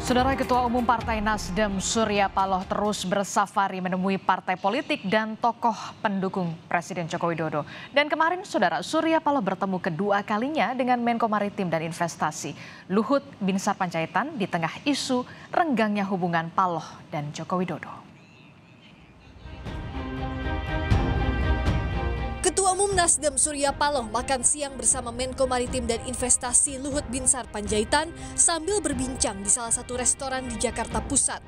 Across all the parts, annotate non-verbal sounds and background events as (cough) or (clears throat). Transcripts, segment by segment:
Saudara Ketua Umum Partai Nasdem Surya Paloh terus bersafari menemui partai politik dan tokoh pendukung Presiden Joko Widodo. Dan kemarin Saudara Surya Paloh bertemu kedua kalinya dengan Menko Maritim dan Investasi Luhut Binsar Panjaitan di tengah isu renggangnya hubungan Paloh dan Joko Widodo. Ketua Umum Nasdem Surya Paloh makan siang bersama Menko Maritim dan Investasi Luhut Binsar Panjaitan sambil berbincang di salah satu restoran di Jakarta Pusat.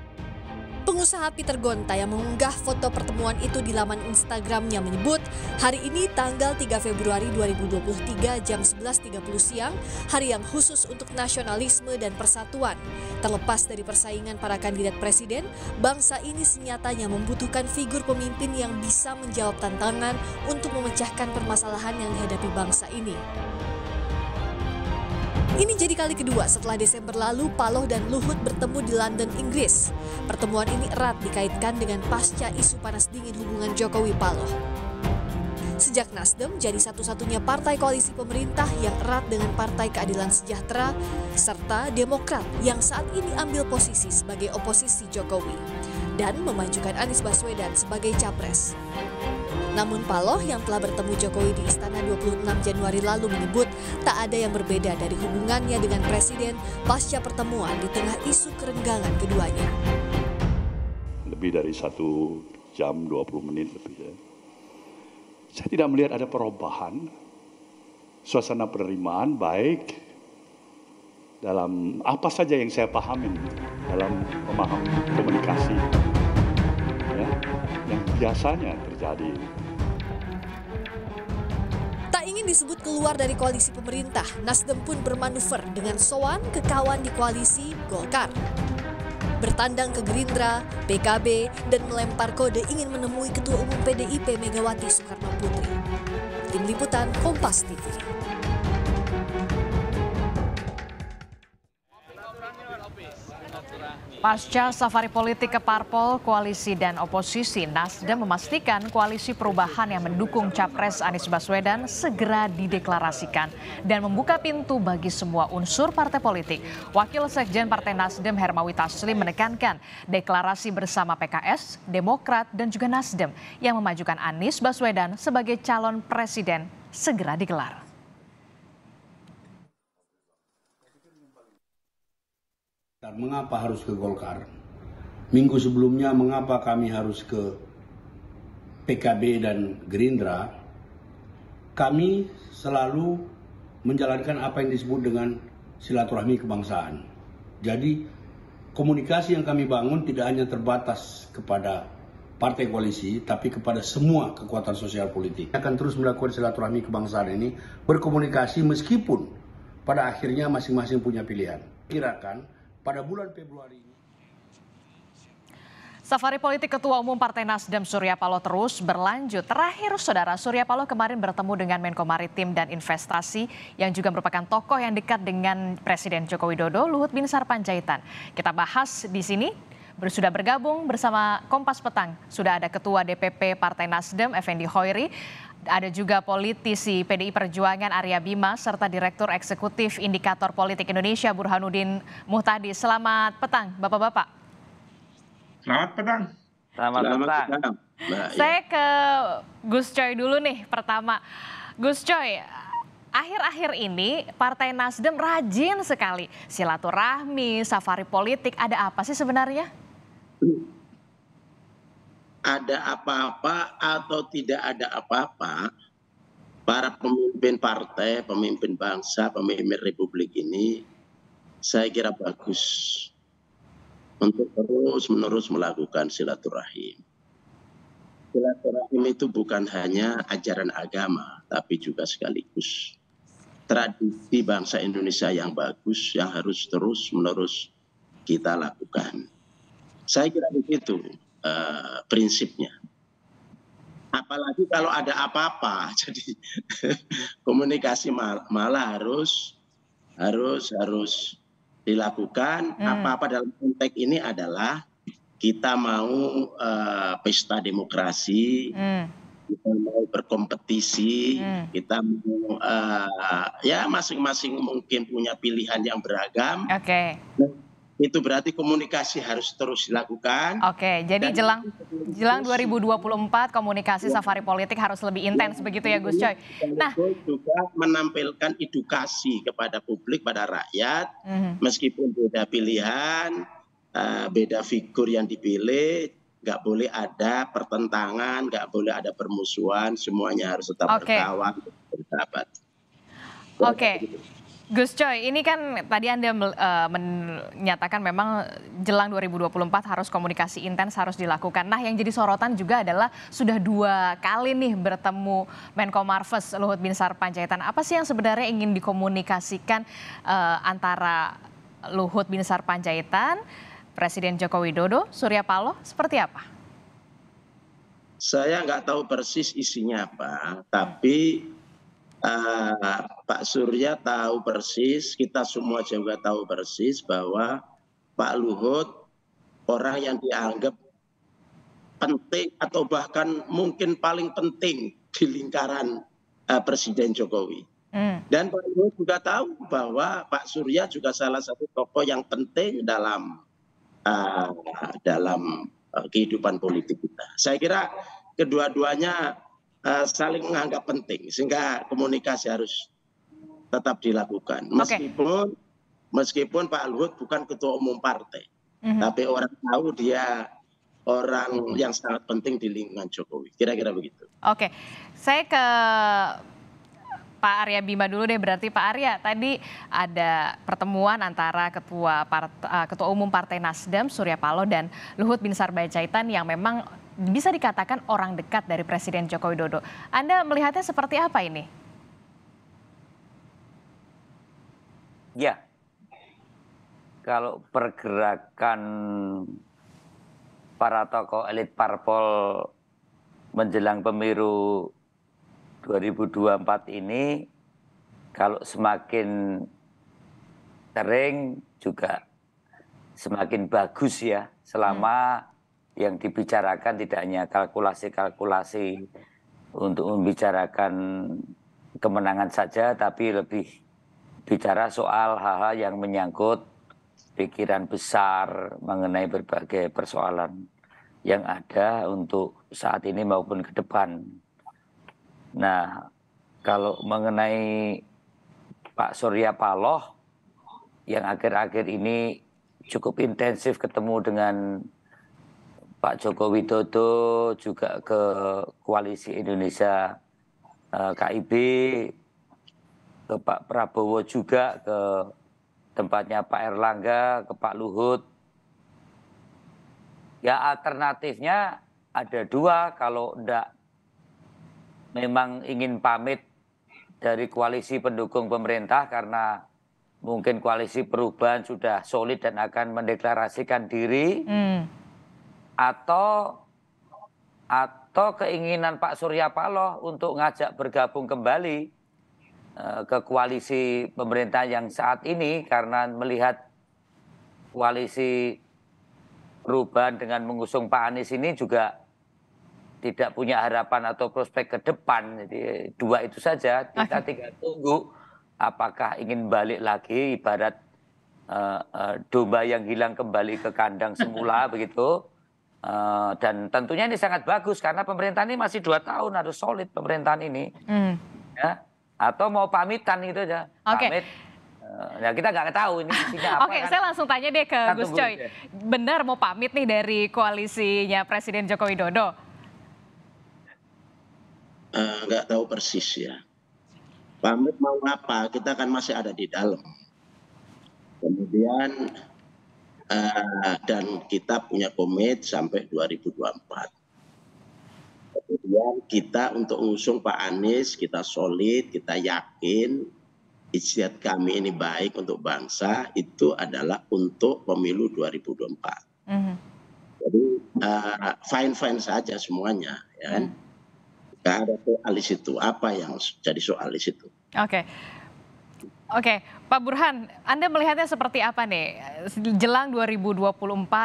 Pengusaha Peter Gonta yang mengunggah foto pertemuan itu di laman Instagramnya menyebut, hari ini tanggal 3 Februari 2023 jam 11.30 siang, hari yang khusus untuk nasionalisme dan persatuan. Terlepas dari persaingan para kandidat presiden, bangsa ini senyatanya membutuhkan figur pemimpin yang bisa menjawab tantangan untuk memecahkan permasalahan yang dihadapi bangsa ini. Ini jadi kali kedua setelah Desember lalu Paloh dan Luhut bertemu di London, Inggris. Pertemuan ini erat dikaitkan dengan pasca isu panas dingin hubungan Jokowi-Paloh. Sejak Nasdem jadi satu-satunya partai koalisi pemerintah yang erat dengan Partai Keadilan Sejahtera, serta Demokrat yang saat ini ambil posisi sebagai oposisi Jokowi, dan memajukan Anies Baswedan sebagai capres. Namun Paloh yang telah bertemu Jokowi di Istana 26 Januari lalu menyebut tak ada yang berbeda dari hubungannya dengan Presiden pasca pertemuan di tengah isu kerenggangan keduanya. Lebih dari satu jam 20 menit lebih ya. Saya tidak melihat ada perubahan suasana penerimaan baik dalam apa saja yang saya pahami dalam pemahaman komunikasi ya, yang biasanya terjadi. Tak ingin disebut keluar dari koalisi pemerintah, Nasdem pun bermanuver dengan soan ke kawan di koalisi Golkar. Bertandang ke Gerindra, PKB, dan melempar kode ingin menemui Ketua Umum PDIP Megawati Soekarno Putri. Tim Liputan Kompas TV. Pasca safari politik ke parpol, koalisi dan oposisi, Nasdem memastikan koalisi perubahan yang mendukung Capres Anies Baswedan segera dideklarasikan dan membuka pintu bagi semua unsur partai politik. Wakil Sekjen Partai Nasdem Hermawi Taslim menekankan deklarasi bersama PKS, Demokrat dan juga Nasdem yang memajukan Anies Baswedan sebagai calon presiden segera digelar. Dan mengapa harus ke Golkar? Minggu sebelumnya mengapa kami harus ke PKB dan Gerindra? Kami selalu menjalankan apa yang disebut dengan silaturahmi kebangsaan. Jadi komunikasi yang kami bangun tidak hanya terbatas kepada partai koalisi, tapi kepada semua kekuatan sosial politik. Akan terus melakukan silaturahmi kebangsaan ini, berkomunikasi meskipun pada akhirnya masing-masing punya pilihan. Kirakan pada bulan Februari ini. Safari politik Ketua Umum Partai Nasdem Surya Paloh terus berlanjut. Terakhir, Saudara Surya Paloh kemarin bertemu dengan Menko Maritim dan Investasi yang juga merupakan tokoh yang dekat dengan Presiden Joko Widodo, Luhut Binsar Panjaitan. Kita bahas di sini sudah bergabung bersama Kompas Petang. Sudah ada Ketua DPP Partai Nasdem, Effendi Hoiri ada juga politisi PDI Perjuangan Arya Bima serta Direktur Eksekutif Indikator Politik Indonesia Burhanuddin Muhtadi. Selamat petang, Bapak-bapak. Selamat petang. Selamat, Selamat petang. petang. Nah, iya. Saya ya. ke Gus Coy dulu nih pertama. Gus Coy, akhir-akhir ini Partai Nasdem rajin sekali silaturahmi, safari politik. Ada apa sih sebenarnya? Hmm ada apa-apa atau tidak ada apa-apa, para pemimpin partai, pemimpin bangsa, pemimpin republik ini, saya kira bagus untuk terus-menerus melakukan silaturahim. Silaturahim itu bukan hanya ajaran agama, tapi juga sekaligus tradisi bangsa Indonesia yang bagus yang harus terus-menerus kita lakukan. Saya kira begitu uh, prinsipnya. Apalagi kalau ada apa-apa, (laughs) jadi komunikasi mal malah harus harus harus dilakukan. Hmm. Apa-apa hmm. dalam konteks ini adalah kita mau uh, pesta demokrasi, hmm. kita mau berkompetisi, hmm. kita mau uh, ya masing-masing mungkin punya pilihan yang beragam. Oke. Okay. Nah, itu berarti komunikasi harus terus dilakukan. Oke, jadi Dan jelang jelang 2024 komunikasi ya. safari politik harus lebih intens begitu ya Gus Coy. Nah, juga menampilkan edukasi kepada publik pada rakyat uh mhm. -huh. meskipun beda pilihan, eh, beda figur yang dipilih, nggak boleh ada pertentangan, nggak boleh ada permusuhan, semuanya harus tetap okay. berkawan, bersahabat. Oke. Okay. Gus Coy, ini kan tadi Anda uh, menyatakan memang jelang 2024 harus komunikasi intens harus dilakukan. Nah yang jadi sorotan juga adalah sudah dua kali nih bertemu Menko Marves Luhut Binsar Panjaitan. Apa sih yang sebenarnya ingin dikomunikasikan uh, antara Luhut Binsar Panjaitan, Presiden Joko Widodo, Surya Paloh, seperti apa? Saya nggak tahu persis isinya apa, tapi uh, Pak Surya tahu persis, kita semua juga tahu persis bahwa Pak Luhut orang yang dianggap penting atau bahkan mungkin paling penting di lingkaran uh, Presiden Jokowi. Mm. Dan Pak Luhut juga tahu bahwa Pak Surya juga salah satu tokoh yang penting dalam uh, dalam kehidupan politik kita. Saya kira kedua-duanya uh, saling menganggap penting sehingga komunikasi harus tetap dilakukan meskipun okay. meskipun Pak Luhut bukan ketua umum partai mm-hmm. tapi orang tahu dia orang yang sangat penting di lingkungan Jokowi kira-kira begitu. Oke, okay. saya ke Pak Arya Bima dulu deh. Berarti Pak Arya tadi ada pertemuan antara ketua part, eh, ketua umum Partai Nasdem Surya Paloh dan Luhut Binsar Caitan yang memang bisa dikatakan orang dekat dari Presiden Joko Widodo. Anda melihatnya seperti apa ini? Ya, kalau pergerakan para tokoh elit parpol menjelang pemilu 2024 ini kalau semakin sering juga semakin bagus ya selama hmm yang dibicarakan tidak hanya kalkulasi-kalkulasi untuk membicarakan kemenangan saja, tapi lebih bicara soal hal-hal yang menyangkut pikiran besar mengenai berbagai persoalan yang ada untuk saat ini maupun ke depan. Nah, kalau mengenai Pak Surya Paloh yang akhir-akhir ini cukup intensif ketemu dengan Pak Joko Widodo juga ke koalisi Indonesia eh, KIB ke Pak Prabowo juga ke tempatnya Pak Erlangga ke Pak Luhut ya alternatifnya ada dua kalau tidak memang ingin pamit dari koalisi pendukung pemerintah karena mungkin koalisi perubahan sudah solid dan akan mendeklarasikan diri hmm atau atau keinginan Pak Surya Paloh untuk ngajak bergabung kembali eh, ke koalisi pemerintah yang saat ini karena melihat koalisi perubahan dengan mengusung Pak Anies ini juga tidak punya harapan atau prospek ke depan. Jadi dua itu saja. Kita tinggal tunggu apakah ingin balik lagi ibarat eh, eh, domba yang hilang kembali ke kandang semula (laughs) begitu Uh, dan tentunya ini sangat bagus karena pemerintahan ini masih dua tahun harus solid pemerintahan ini. Hmm. Ya, atau mau pamitan gitu aja. Okay. Pamit. Eh, ya kita nggak tahu ini isinya apa. Oke, kan. saya langsung tanya deh ke Gus Coy. Benar mau pamit nih dari koalisinya Presiden Joko Widodo? Eh, nggak uh, tahu persis ya. Pamit mau apa? Kita kan masih ada di dalam. Kemudian Eh, dan kita punya komit sampai 2024. Kemudian kita untuk mengusung Pak Anies kita solid, kita yakin ijtihad kami ini baik untuk bangsa itu adalah untuk pemilu 2024. Mm -hmm. Jadi uh, eh, fine fine saja semuanya, ya kan? Mm. Gak ada soal di situ. Apa yang jadi soal di situ? Oke, okay. oke. Okay. Pak Burhan, Anda melihatnya seperti apa nih? Jelang 2024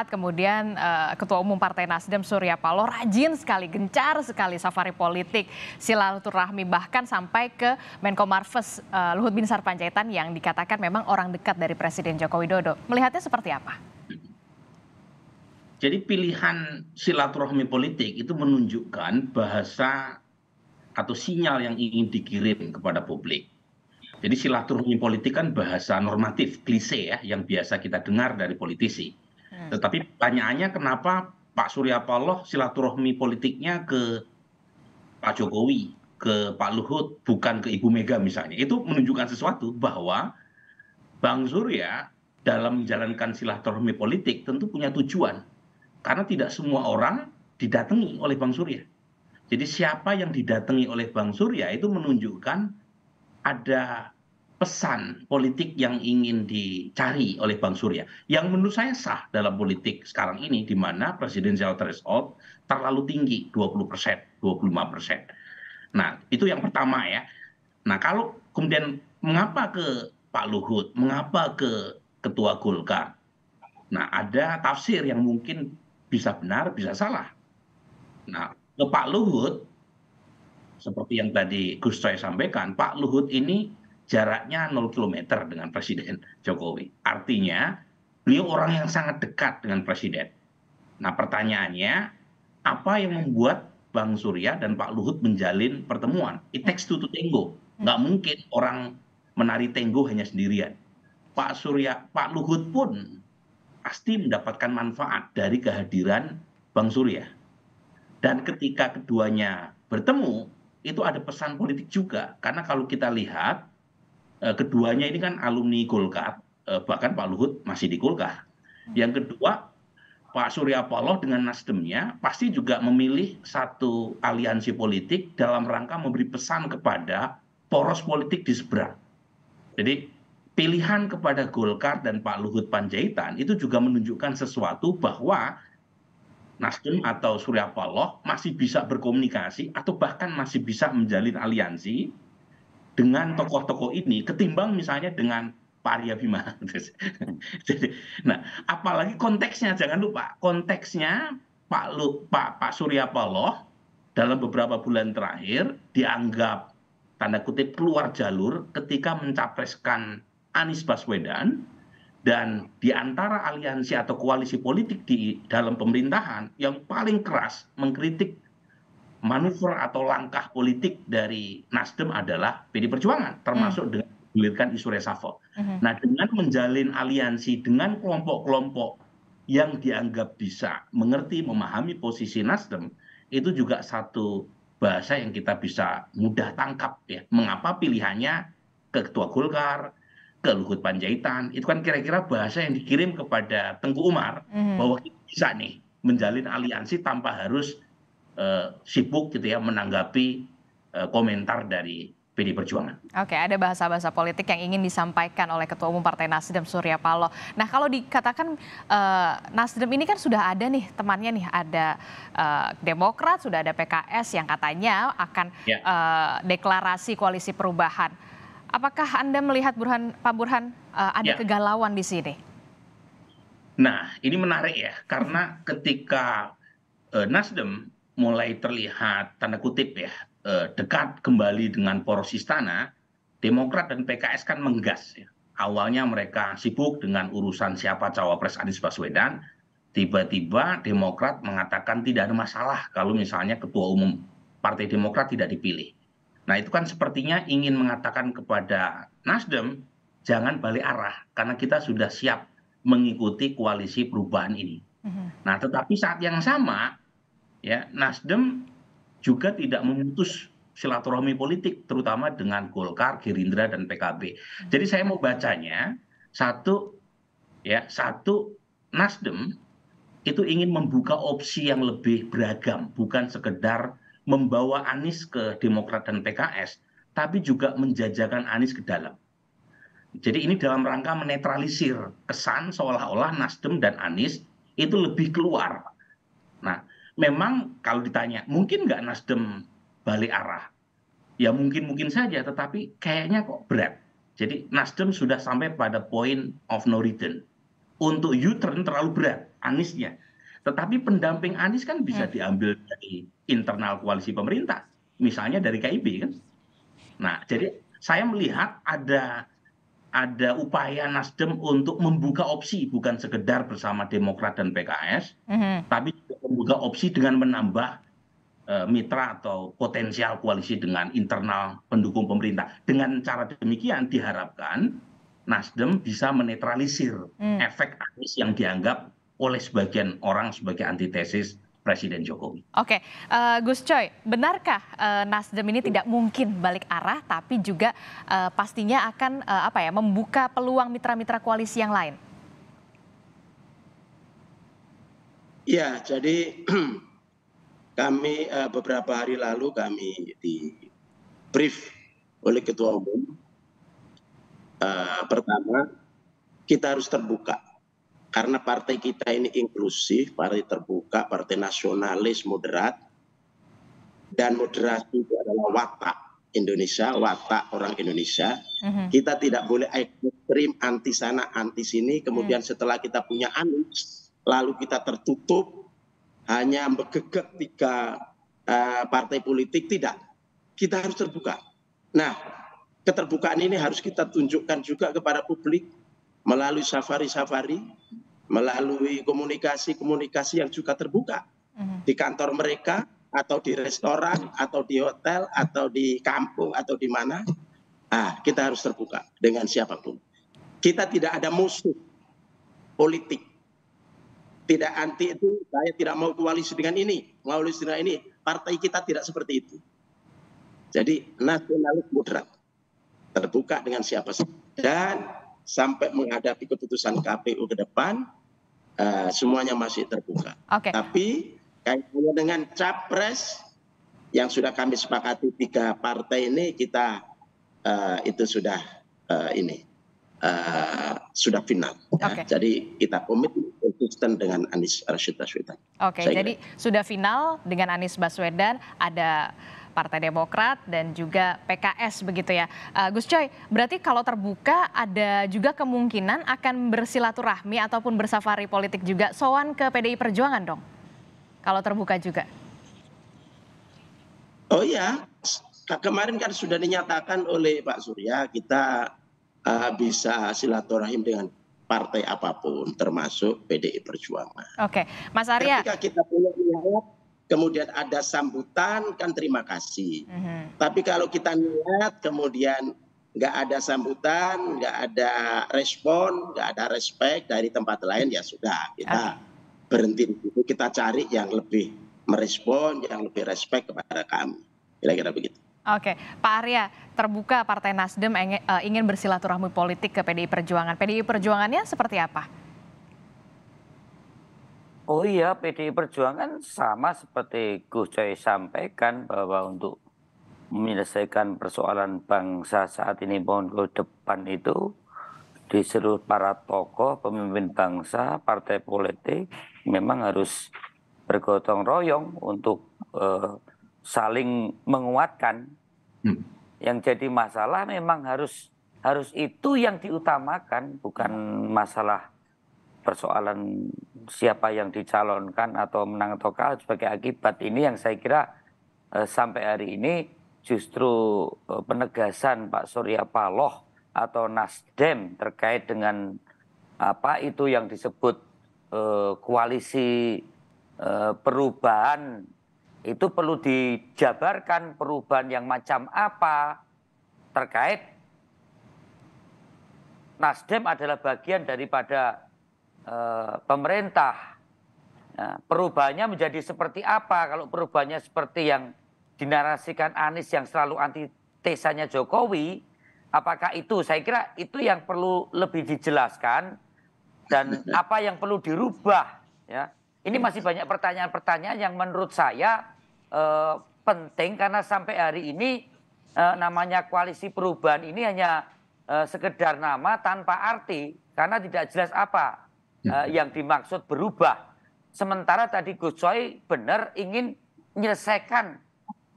kemudian uh, Ketua Umum Partai Nasdem Surya Paloh rajin sekali, gencar sekali safari politik, silaturahmi bahkan sampai ke Menko Marves uh, Luhut Bin Sarpanjaitan yang dikatakan memang orang dekat dari Presiden Joko Widodo. Melihatnya seperti apa? Jadi pilihan silaturahmi politik itu menunjukkan bahasa atau sinyal yang ingin dikirim kepada publik jadi silaturahmi politik kan bahasa normatif klise ya yang biasa kita dengar dari politisi hmm. tetapi pertanyaannya kenapa Pak Surya Paloh silaturahmi politiknya ke Pak Jokowi ke Pak Luhut bukan ke Ibu Mega misalnya itu menunjukkan sesuatu bahwa Bang Surya dalam menjalankan silaturahmi politik tentu punya tujuan karena tidak semua orang didatangi oleh Bang Surya jadi siapa yang didatangi oleh Bang Surya itu menunjukkan ada pesan politik yang ingin dicari oleh Bang Surya yang menurut saya sah dalam politik sekarang ini di mana presidensial threshold terlalu tinggi 20 persen, 25 persen. Nah itu yang pertama ya. Nah kalau kemudian mengapa ke Pak Luhut, mengapa ke Ketua Golkar? Nah ada tafsir yang mungkin bisa benar, bisa salah. Nah ke Pak Luhut seperti yang tadi gus coy sampaikan pak luhut ini jaraknya km dengan presiden jokowi artinya beliau orang yang sangat dekat dengan presiden nah pertanyaannya apa yang membuat bang surya dan pak luhut menjalin pertemuan it takes two to tango nggak mungkin orang menari tenggo hanya sendirian pak surya pak luhut pun pasti mendapatkan manfaat dari kehadiran bang surya dan ketika keduanya bertemu itu ada pesan politik juga karena kalau kita lihat eh, keduanya ini kan alumni Golkar eh, bahkan Pak Luhut masih di Golkar yang kedua Pak Surya Paloh dengan Nasdemnya pasti juga memilih satu aliansi politik dalam rangka memberi pesan kepada poros politik di seberang. Jadi pilihan kepada Golkar dan Pak Luhut Panjaitan itu juga menunjukkan sesuatu bahwa Nasdem atau Surya Paloh masih bisa berkomunikasi atau bahkan masih bisa menjalin aliansi dengan tokoh-tokoh ini ketimbang misalnya dengan Pak Arya Bima. (laughs) Jadi, nah, apalagi konteksnya jangan lupa konteksnya Pak Lu, Pak Pak Surya Paloh dalam beberapa bulan terakhir dianggap tanda kutip keluar jalur ketika mencapreskan Anies Baswedan dan di antara aliansi atau koalisi politik di dalam pemerintahan yang paling keras mengkritik manuver atau langkah politik dari Nasdem adalah PD Perjuangan hmm. termasuk dengan menggulirkan isu reshuffle. Hmm. Nah, dengan menjalin aliansi dengan kelompok-kelompok yang dianggap bisa mengerti memahami posisi Nasdem itu juga satu bahasa yang kita bisa mudah tangkap ya. Mengapa pilihannya ke ketua Golkar, ke Luhut Panjaitan itu kan kira-kira bahasa yang dikirim kepada Tengku Umar mm. bahwa kita bisa nih menjalin aliansi tanpa harus uh, sibuk gitu ya menanggapi uh, komentar dari PD Perjuangan. Oke, ada bahasa-bahasa politik yang ingin disampaikan oleh Ketua Umum Partai Nasdem Surya Paloh. Nah, kalau dikatakan uh, Nasdem ini kan sudah ada nih temannya nih, ada uh, Demokrat, sudah ada PKS yang katanya akan ya. uh, deklarasi koalisi perubahan. Apakah Anda melihat Burhan, Pak Burhan uh, ada ya. kegalauan di sini? Nah, ini menarik ya, karena mm-hmm. ketika uh, Nasdem mulai terlihat tanda kutip ya uh, dekat kembali dengan poros istana, Demokrat dan PKS kan menggas. Ya. Awalnya mereka sibuk dengan urusan siapa cawapres Anies Baswedan, tiba-tiba Demokrat mengatakan tidak ada masalah kalau misalnya ketua umum Partai Demokrat tidak dipilih nah itu kan sepertinya ingin mengatakan kepada nasdem jangan balik arah karena kita sudah siap mengikuti koalisi perubahan ini mhm. nah tetapi saat yang sama ya nasdem juga tidak memutus silaturahmi politik terutama dengan Golkar, Gerindra dan PKB. Mhm. Jadi saya mau bacanya satu ya satu Nasdem itu ingin membuka opsi yang lebih beragam bukan sekedar membawa Anies ke Demokrat dan PKS, tapi juga menjajakan Anies ke dalam. Jadi ini dalam rangka menetralisir kesan seolah-olah Nasdem dan Anies itu lebih keluar. Nah, memang kalau ditanya, mungkin nggak Nasdem balik arah? Ya mungkin-mungkin saja, tetapi kayaknya kok berat. Jadi Nasdem sudah sampai pada point of no return. Untuk U-turn terlalu berat, Aniesnya. Tetapi pendamping Anies kan bisa hmm. diambil dari internal koalisi pemerintah, misalnya dari KIB kan. Nah, jadi saya melihat ada ada upaya Nasdem untuk membuka opsi bukan sekedar bersama Demokrat dan PKS, hmm tapi juga membuka opsi dengan menambah eh, mitra atau potensial koalisi dengan internal pendukung pemerintah. Dengan cara demikian diharapkan Nasdem bisa menetralisir hmm. efek Anies yang dianggap oleh sebagian orang sebagai antitesis Presiden Jokowi. Oke, uh, Gus Coy, benarkah uh, Nasdem ini tidak mungkin balik arah, tapi juga uh, pastinya akan uh, apa ya membuka peluang mitra-mitra koalisi yang lain? Ya, jadi (clears throat) kami uh, beberapa hari lalu kami di brief oleh Ketua Umum. Uh, pertama, kita harus terbuka karena partai kita ini inklusif, partai terbuka, partai nasionalis moderat, dan moderasi itu adalah watak Indonesia, watak orang Indonesia. Mm -hmm. Kita tidak boleh ekstrim anti sana, anti sini. Kemudian mm -hmm. setelah kita punya anus, lalu kita tertutup hanya bergegek tiga uh, partai politik tidak. Kita harus terbuka. Nah, keterbukaan ini harus kita tunjukkan juga kepada publik melalui safari-safari, melalui komunikasi-komunikasi yang juga terbuka mm-hmm. di kantor mereka atau di restoran atau di hotel atau di kampung atau di mana. Ah, kita harus terbuka dengan siapapun. Kita tidak ada musuh politik. Tidak anti itu, saya tidak mau koalisi dengan ini, koalisi dengan ini. Partai kita tidak seperti itu. Jadi nasionalis moderat terbuka dengan siapa saja dan sampai menghadapi keputusan KPU ke depan uh, semuanya masih terbuka. Okay. Tapi kaitannya dengan capres yang sudah kami sepakati tiga partai ini kita uh, itu sudah uh, ini uh, sudah final. Okay. Ya. Jadi kita komit konsisten dengan Anies Rashid Baswedan. Oke, okay, jadi sudah final dengan Anies Baswedan ada Partai Demokrat dan juga PKS begitu ya. Uh, Gus Coy, berarti kalau terbuka ada juga kemungkinan akan bersilaturahmi ataupun bersafari politik juga Soan ke PDI Perjuangan dong? Kalau terbuka juga. Oh iya, kemarin kan sudah dinyatakan oleh Pak Surya kita uh, bisa silaturahim dengan partai apapun termasuk PDI Perjuangan. Oke, Mas Arya. Ketika kita punya niat kemudian ada sambutan kan terima kasih. Uh-huh. Tapi kalau kita niat kemudian nggak ada sambutan, nggak ada respon, nggak ada respect dari tempat lain ya sudah kita okay. berhenti dulu kita cari yang lebih merespon, yang lebih respect kepada kami. Kira-kira begitu. Oke, Pak Arya, terbuka Partai Nasdem eh, ingin bersilaturahmi politik ke PDI Perjuangan. PDI Perjuangannya seperti apa? Oh iya, PDI Perjuangan sama seperti Gus Coy sampaikan bahwa untuk menyelesaikan persoalan bangsa saat ini pohon ke depan itu di para tokoh, pemimpin bangsa, partai politik memang harus bergotong royong untuk eh, saling menguatkan. Hmm. Yang jadi masalah memang harus harus itu yang diutamakan bukan masalah persoalan siapa yang dicalonkan atau menang atau kalah sebagai akibat ini yang saya kira eh, sampai hari ini justru eh, penegasan Pak Surya Paloh atau Nasdem terkait dengan apa itu yang disebut eh, koalisi perubahan itu perlu dijabarkan perubahan yang macam apa terkait Nasdem adalah bagian daripada Eh, pemerintah. Nah, perubahannya menjadi seperti apa? Kalau perubahannya seperti yang dinarasikan Anies yang selalu anti tesanya Jokowi, apakah itu? Saya kira itu yang perlu lebih dijelaskan dan iya. apa yang perlu dirubah. Ya, ini masih banyak pertanyaan-pertanyaan yang menurut saya eh, penting karena sampai hari ini eh, namanya koalisi perubahan ini hanya eh, sekedar nama tanpa arti karena tidak jelas apa uh, yang dimaksud berubah. Sementara tadi Gus Coy benar ingin menyelesaikan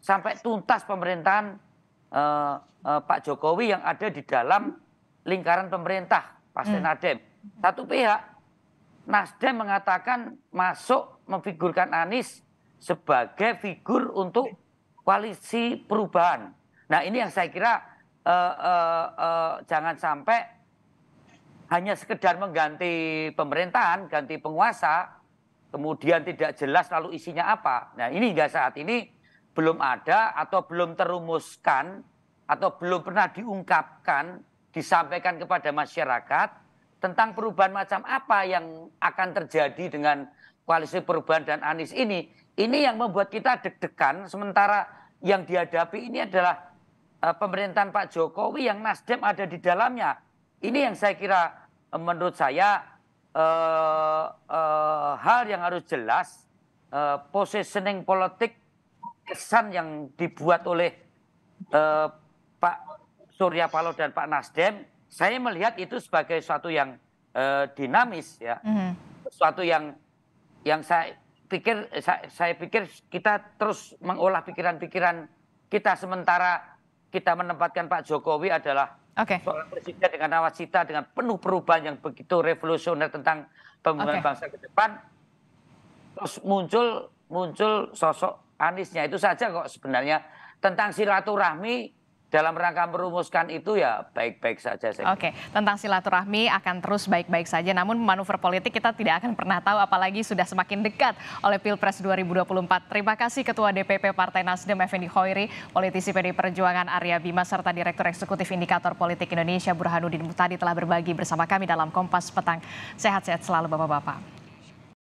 sampai tuntas pemerintahan uh, uh, Pak Jokowi yang ada di dalam lingkaran pemerintah Pak hmm. Nasdem. Satu pihak Nasdem mengatakan masuk memfigurkan Anies sebagai figur untuk koalisi perubahan. Nah ini yang saya kira uh, uh, uh, jangan sampai hanya sekedar mengganti pemerintahan, ganti penguasa, kemudian tidak jelas lalu isinya apa. Nah ini hingga saat ini belum ada atau belum terumuskan atau belum pernah diungkapkan, disampaikan kepada masyarakat tentang perubahan macam apa yang akan terjadi dengan koalisi perubahan dan Anies ini. Ini yang membuat kita deg-degan sementara yang dihadapi ini adalah eh, pemerintahan Pak Jokowi yang Nasdem ada di dalamnya. Ini yang saya kira menurut saya uh, uh, hal yang harus jelas uh, positioning politik kesan yang dibuat oleh uh, Pak Surya Paloh dan Pak Nasdem, saya melihat itu sebagai suatu yang uh, dinamis ya, mm -hmm. suatu yang yang saya pikir saya, saya pikir kita terus mengolah pikiran-pikiran kita sementara kita menempatkan Pak Jokowi adalah Okay. Soal presiden dengan nawacita dengan penuh perubahan yang begitu revolusioner tentang pembangunan okay. bangsa ke depan, terus muncul muncul sosok Aniesnya itu saja kok sebenarnya tentang silaturahmi dalam rangka merumuskan itu ya baik-baik saja Oke, okay. tentang silaturahmi akan terus baik-baik saja namun manuver politik kita tidak akan pernah tahu apalagi sudah semakin dekat oleh Pilpres 2024. Terima kasih Ketua DPP Partai Nasdem Effendi Khoiri, politisi PD Perjuangan Arya Bima serta Direktur Eksekutif Indikator Politik Indonesia Burhanuddin Mutadi telah berbagi bersama kami dalam Kompas Petang. Sehat-sehat selalu Bapak-bapak.